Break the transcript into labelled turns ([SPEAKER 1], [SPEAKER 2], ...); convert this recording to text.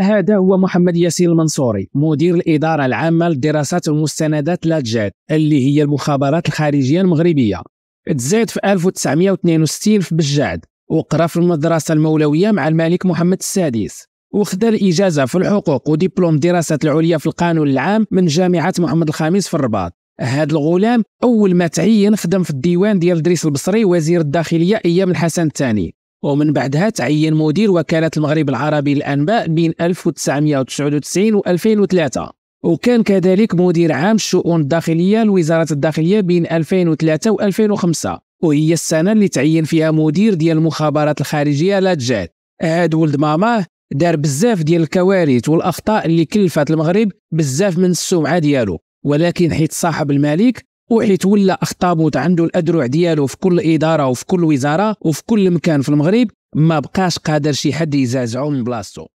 [SPEAKER 1] هذا هو محمد ياسين المنصوري مدير الإدارة العامة للدراسات والمستندات لاجاد اللي هي المخابرات الخارجية المغربية تزاد في 1962 في بجاد وقرا في المدرسة المولوية مع الملك محمد السادس وخدا الإجازة في الحقوق ودبلوم الدراسات العليا في القانون العام من جامعة محمد الخامس في الرباط هذا الغلام أول ما تعين خدم في الديوان ديال دريس البصري وزير الداخلية أيام الحسن الثاني ومن بعدها تعين مدير وكالة المغرب العربي للأنباء بين 1999 و 2003 وكان كذلك مدير عام الشؤون الداخلية لوزارة الداخلية بين 2003 و 2005 وهي السنة اللي تعين فيها مدير ديال المخابرات الخارجية لاجات هاد ولد ماماه دار بزاف ديال الكوارث والأخطاء اللي كلفت المغرب بزاف من السمعة ديالو ولكن حيت صاحب الملك وحيت ولا اخطبوط عنده الادرع ديالو في كل اداره وفي كل وزاره وفي كل مكان في المغرب ما بقاش قادر شي حد يزعزعو من بلاصتو